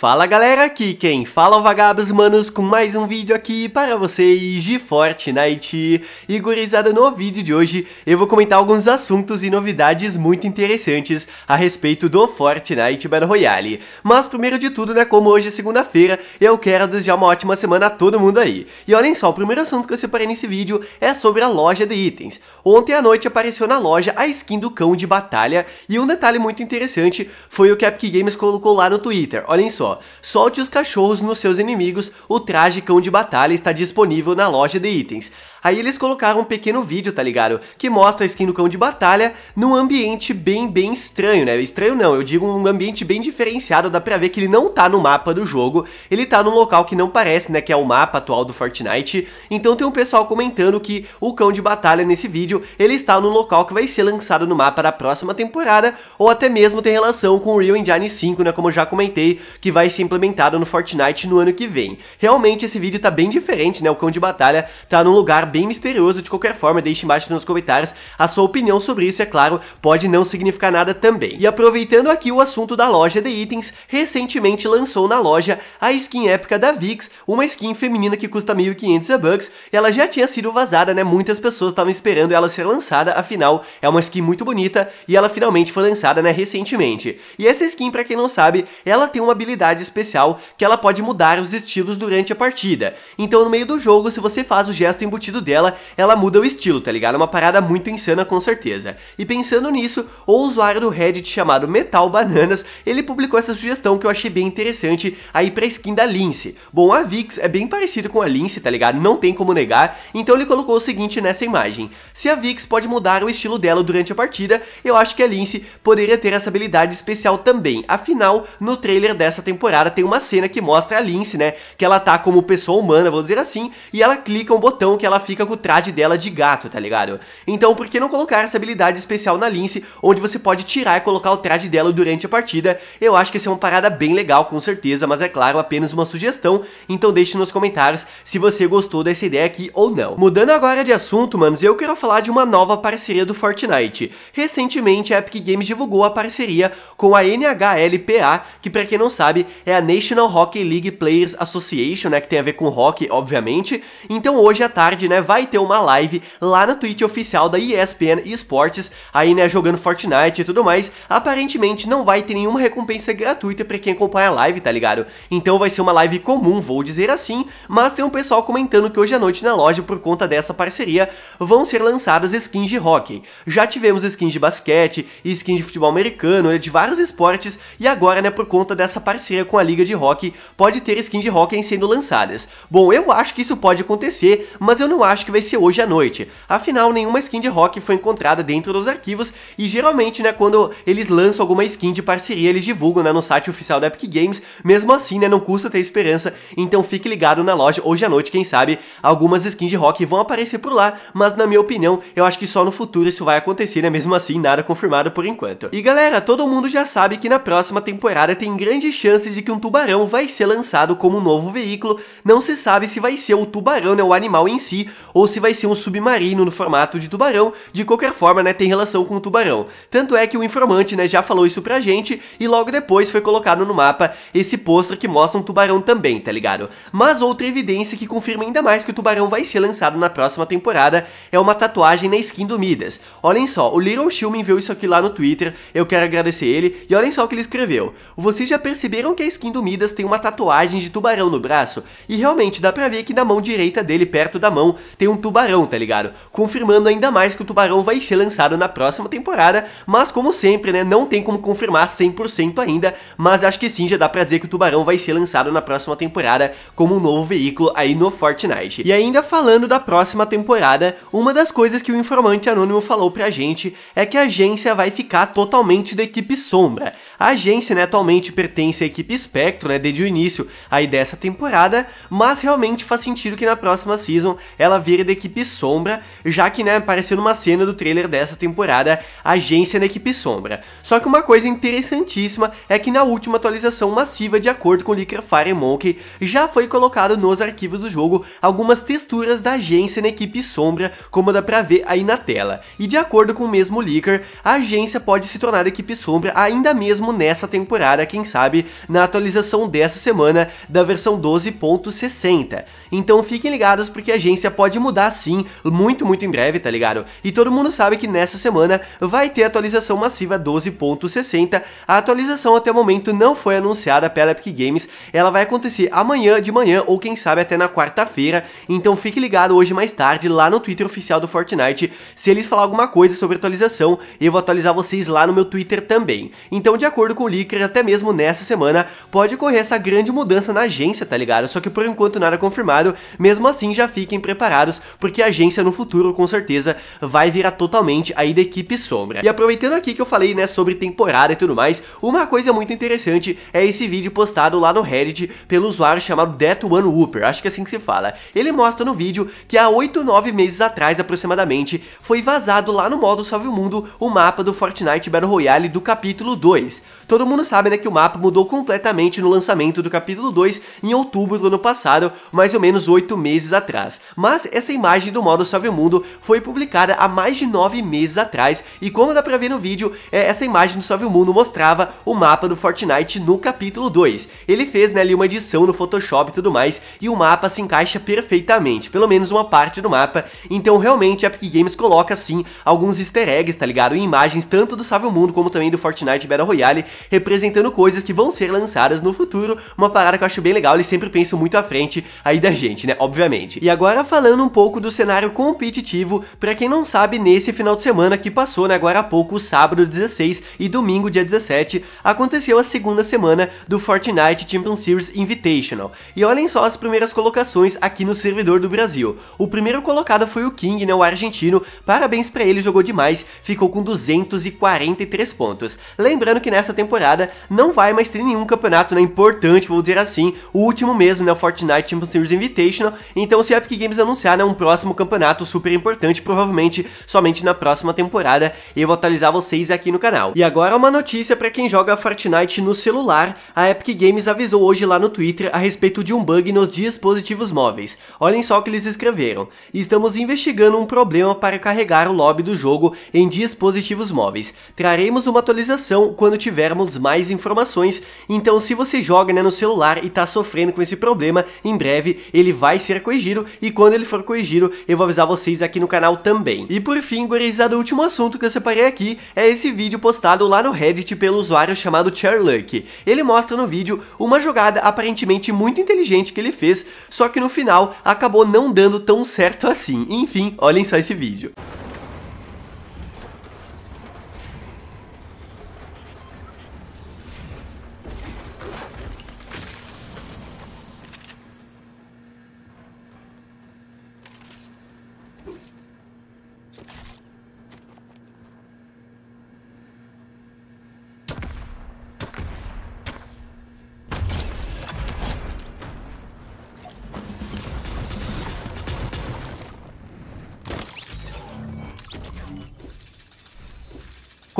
Fala galera, aqui quem fala é Vagabos Manos com mais um vídeo aqui para vocês de Fortnite E gurizada, no vídeo de hoje eu vou comentar alguns assuntos e novidades muito interessantes a respeito do Fortnite Battle Royale Mas primeiro de tudo, né, como hoje é segunda-feira, eu quero desejar uma ótima semana a todo mundo aí E olhem só, o primeiro assunto que eu separei nesse vídeo é sobre a loja de itens Ontem à noite apareceu na loja a skin do cão de batalha E um detalhe muito interessante foi o que a Epic Games colocou lá no Twitter, olhem só Solte os cachorros nos seus inimigos, o traje cão de batalha está disponível na loja de itens. Aí eles colocaram um pequeno vídeo, tá ligado? Que mostra a skin do cão de batalha num ambiente bem, bem estranho, né? Estranho não, eu digo um ambiente bem diferenciado, dá pra ver que ele não tá no mapa do jogo, ele tá num local que não parece, né? Que é o mapa atual do Fortnite. Então tem um pessoal comentando que o cão de batalha nesse vídeo, ele está num local que vai ser lançado no mapa da próxima temporada, ou até mesmo tem relação com o Real Engine 5, né? Como eu já comentei, que vai ser implementado no Fortnite no ano que vem. Realmente esse vídeo tá bem diferente, né? O cão de batalha tá num lugar bem misterioso de qualquer forma, deixe embaixo nos comentários a sua opinião sobre isso, é claro, pode não significar nada também. E aproveitando aqui o assunto da loja de itens, recentemente lançou na loja a skin épica da Vix, uma skin feminina que custa 1.500 bucks, e ela já tinha sido vazada, né, muitas pessoas estavam esperando ela ser lançada, afinal, é uma skin muito bonita, e ela finalmente foi lançada, né, recentemente. E essa skin, pra quem não sabe, ela tem uma habilidade especial que ela pode mudar os estilos durante a partida. Então, no meio do jogo, se você faz o gesto embutido dela, ela muda o estilo, tá ligado? É uma parada muito insana com certeza. E pensando nisso, o usuário do Reddit chamado Metal Bananas, ele publicou essa sugestão que eu achei bem interessante aí pra skin da Lince. Bom, a Vix é bem parecido com a Lince, tá ligado? Não tem como negar, então ele colocou o seguinte nessa imagem. Se a Vix pode mudar o estilo dela durante a partida, eu acho que a Lince poderia ter essa habilidade especial também. Afinal, no trailer dessa temporada tem uma cena que mostra a Lince, né? Que ela tá como pessoa humana, vou dizer assim, e ela clica um botão que ela fica fica com o traje dela de gato, tá ligado? Então por que não colocar essa habilidade especial na Lince, onde você pode tirar e colocar o traje dela durante a partida? Eu acho que essa é uma parada bem legal, com certeza, mas é claro, apenas uma sugestão, então deixe nos comentários se você gostou dessa ideia aqui ou não. Mudando agora de assunto, manos, eu quero falar de uma nova parceria do Fortnite. Recentemente, a Epic Games divulgou a parceria com a NHLPA, que para quem não sabe, é a National Hockey League Players Association, né, que tem a ver com hockey, obviamente. Então hoje à tarde, né, né, vai ter uma live lá na Twitch oficial da ESPN Esportes, aí, né, jogando Fortnite e tudo mais. Aparentemente não vai ter nenhuma recompensa gratuita para quem acompanha a live, tá ligado? Então vai ser uma live comum, vou dizer assim, mas tem um pessoal comentando que hoje à noite na loja, por conta dessa parceria, vão ser lançadas skins de hockey. Já tivemos skins de basquete, skins de futebol americano, né, de vários esportes, e agora, né, por conta dessa parceria com a Liga de Hockey, pode ter skins de hockey sendo lançadas. Bom, eu acho que isso pode acontecer, mas eu não acho acho que vai ser hoje à noite. Afinal, nenhuma skin de rock foi encontrada dentro dos arquivos e geralmente, né, quando eles lançam alguma skin de parceria, eles divulgam né, no site oficial da Epic Games. Mesmo assim, né, não custa ter esperança, então fique ligado na loja hoje à noite, quem sabe algumas skins de rock vão aparecer por lá, mas na minha opinião, eu acho que só no futuro isso vai acontecer, né, mesmo assim, nada confirmado por enquanto. E galera, todo mundo já sabe que na próxima temporada tem grande chance de que um tubarão vai ser lançado como um novo veículo, não se sabe se vai ser o tubarão, né, o animal em si, ou se vai ser um submarino no formato de tubarão, de qualquer forma, né, tem relação com o tubarão. Tanto é que o informante, né, já falou isso pra gente e logo depois foi colocado no mapa esse pôster que mostra um tubarão também, tá ligado? Mas outra evidência que confirma ainda mais que o tubarão vai ser lançado na próxima temporada é uma tatuagem na skin do Midas. Olhem só, o Little Shill me enviou isso aqui lá no Twitter, eu quero agradecer ele, e olhem só o que ele escreveu. Vocês já perceberam que a skin do Midas tem uma tatuagem de tubarão no braço? E realmente dá pra ver que na mão direita dele, perto da mão, tem um tubarão, tá ligado? Confirmando ainda mais que o tubarão vai ser lançado na próxima temporada, mas como sempre, né, não tem como confirmar 100% ainda, mas acho que sim, já dá pra dizer que o tubarão vai ser lançado na próxima temporada como um novo veículo aí no Fortnite. E ainda falando da próxima temporada, uma das coisas que o informante anônimo falou pra gente é que a agência vai ficar totalmente da equipe sombra. A agência né, atualmente pertence à equipe Spectro, né, desde o início aí dessa temporada, mas realmente faz sentido que na próxima season ela vire da equipe Sombra, já que né, apareceu numa cena do trailer dessa temporada, agência na equipe Sombra. Só que uma coisa interessantíssima é que na última atualização massiva, de acordo com Licker Fire Monkey, já foi colocado nos arquivos do jogo algumas texturas da agência na equipe Sombra, como dá pra ver aí na tela. E de acordo com o mesmo Licker, a agência pode se tornar a equipe Sombra ainda mesmo mesmo nessa temporada, quem sabe na atualização dessa semana da versão 12.60. Então fiquem ligados porque a agência pode mudar sim, muito, muito em breve, tá ligado? E todo mundo sabe que nessa semana vai ter atualização massiva 12.60. A atualização até o momento não foi anunciada pela Epic Games, ela vai acontecer amanhã de manhã ou quem sabe até na quarta-feira. Então fique ligado hoje mais tarde lá no Twitter oficial do Fortnite. Se eles falar alguma coisa sobre atualização, eu vou atualizar vocês lá no meu Twitter também. Então, de acordo acordo com o Licker, até mesmo nessa semana pode ocorrer essa grande mudança na agência, tá ligado? Só que por enquanto nada confirmado, mesmo assim já fiquem preparados, porque a agência no futuro com certeza vai virar totalmente aí da equipe sombra. E aproveitando aqui que eu falei, né, sobre temporada e tudo mais, uma coisa muito interessante é esse vídeo postado lá no Reddit pelo usuário chamado Death One Whooper, acho que é assim que se fala. Ele mostra no vídeo que há 8 9 meses atrás aproximadamente foi vazado lá no modo Salve o Mundo o mapa do Fortnite Battle Royale do capítulo 2. Todo mundo sabe né, que o mapa mudou completamente no lançamento do capítulo 2 em outubro do ano passado, mais ou menos 8 meses atrás. Mas essa imagem do modo Salve o Mundo foi publicada há mais de 9 meses atrás e como dá pra ver no vídeo, é, essa imagem do Salve o Mundo mostrava o mapa do Fortnite no capítulo 2. Ele fez né, ali uma edição no Photoshop e tudo mais e o mapa se encaixa perfeitamente, pelo menos uma parte do mapa, então realmente a Epic Games coloca assim alguns easter eggs, tá ligado? Em imagens tanto do Salve o Mundo como também do Fortnite Battle Royale detalhe, representando coisas que vão ser lançadas no futuro, uma parada que eu acho bem legal, eles sempre pensam muito à frente aí da gente, né, obviamente. E agora falando um pouco do cenário competitivo, para quem não sabe, nesse final de semana que passou, né, agora há pouco, sábado 16 e domingo dia 17, aconteceu a segunda semana do Fortnite Champion Series Invitational. E olhem só as primeiras colocações aqui no servidor do Brasil. O primeiro colocado foi o King, né, o argentino, parabéns para ele, jogou demais, ficou com 243 pontos. Lembrando que nessa né, essa temporada não vai mais ter nenhum campeonato né, importante, vou dizer assim, o último mesmo, né, o Fortnite Champions Series Invitational, então se a Epic Games anunciar né, um próximo campeonato super importante, provavelmente somente na próxima temporada, eu vou atualizar vocês aqui no canal. E agora uma notícia para quem joga Fortnite no celular, a Epic Games avisou hoje lá no Twitter a respeito de um bug nos dispositivos móveis. Olhem só o que eles escreveram, estamos investigando um problema para carregar o lobby do jogo em dispositivos móveis, traremos uma atualização quando tiver tivermos mais informações. Então, se você joga né, no celular e está sofrendo com esse problema, em breve ele vai ser corrigido e quando ele for corrigido, eu vou avisar vocês aqui no canal também. E por fim, gurizada, o último assunto que eu separei aqui é esse vídeo postado lá no Reddit pelo usuário chamado Charluck. Ele mostra no vídeo uma jogada aparentemente muito inteligente que ele fez, só que no final acabou não dando tão certo assim. Enfim, olhem só esse vídeo.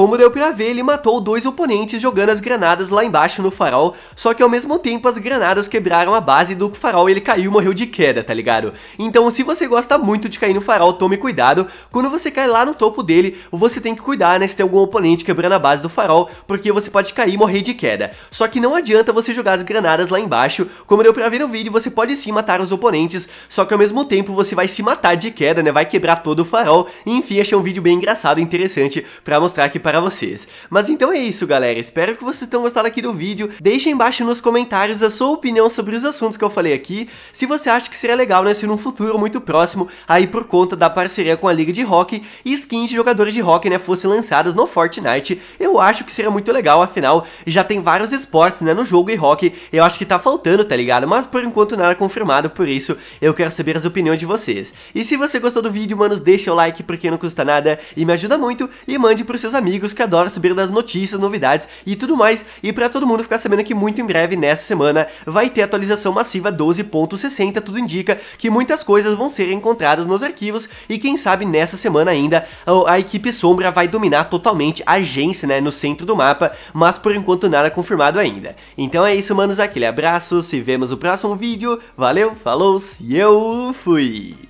Como deu pra ver, ele matou dois oponentes jogando as granadas lá embaixo no farol, só que ao mesmo tempo as granadas quebraram a base do farol e ele caiu e morreu de queda, tá ligado? Então se você gosta muito de cair no farol, tome cuidado, quando você cai lá no topo dele, você tem que cuidar, né, se tem algum oponente quebrando a base do farol, porque você pode cair e morrer de queda. Só que não adianta você jogar as granadas lá embaixo, como deu pra ver no vídeo, você pode sim matar os oponentes, só que ao mesmo tempo você vai se matar de queda, né, vai quebrar todo o farol, enfim, achei um vídeo bem engraçado e interessante pra mostrar que para para vocês. Mas então é isso, galera. Espero que vocês tenham gostado aqui do vídeo. Deixem embaixo nos comentários a sua opinião sobre os assuntos que eu falei aqui, se você acha que seria legal, né, se num futuro muito próximo, aí por conta da parceria com a Liga de Rock e skins de jogadores de rock, né, fossem lançadas no Fortnite, eu acho que seria muito legal, afinal, já tem vários esportes, né, no jogo e rock, eu acho que tá faltando, tá ligado? Mas por enquanto nada confirmado, por isso eu quero saber as opiniões de vocês. E se você gostou do vídeo, manos, deixa o like porque não custa nada e me ajuda muito e mande pros seus amigos amigos que adoram saber das notícias, novidades e tudo mais. E para todo mundo ficar sabendo que muito em breve, nessa semana, vai ter atualização massiva 12.60. Tudo indica que muitas coisas vão ser encontradas nos arquivos e quem sabe nessa semana ainda a, a equipe Sombra vai dominar totalmente a agência, né, no centro do mapa, mas por enquanto nada confirmado ainda. Então é isso, manos, aquele abraço, se vemos no próximo vídeo, valeu, falou e eu fui!